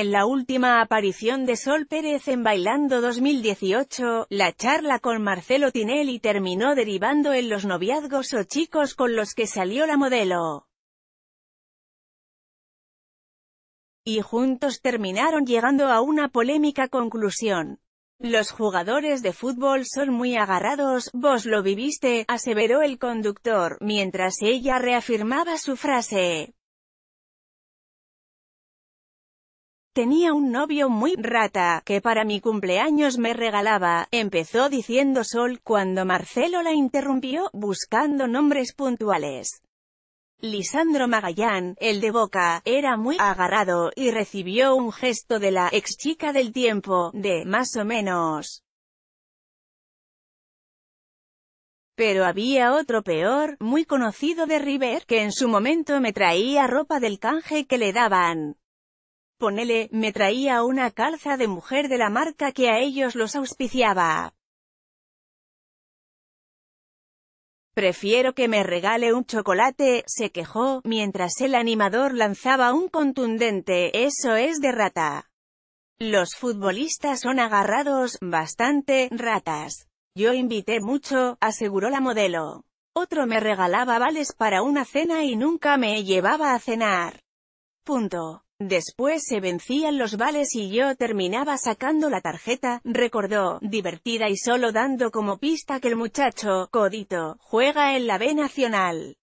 en la última aparición de Sol Pérez en Bailando 2018, la charla con Marcelo Tinelli terminó derivando en los noviazgos o chicos con los que salió la modelo. Y juntos terminaron llegando a una polémica conclusión. Los jugadores de fútbol son muy agarrados, vos lo viviste, aseveró el conductor, mientras ella reafirmaba su frase. Tenía un novio muy rata, que para mi cumpleaños me regalaba, empezó diciendo Sol, cuando Marcelo la interrumpió, buscando nombres puntuales. Lisandro Magallán, el de Boca, era muy agarrado, y recibió un gesto de la ex chica del tiempo, de más o menos. Pero había otro peor, muy conocido de River, que en su momento me traía ropa del canje que le daban ponele, me traía una calza de mujer de la marca que a ellos los auspiciaba. Prefiero que me regale un chocolate, se quejó, mientras el animador lanzaba un contundente, eso es de rata. Los futbolistas son agarrados, bastante, ratas. Yo invité mucho, aseguró la modelo. Otro me regalaba vales para una cena y nunca me llevaba a cenar. Punto. Después se vencían los vales y yo terminaba sacando la tarjeta, recordó, divertida y solo dando como pista que el muchacho, Codito, juega en la B Nacional.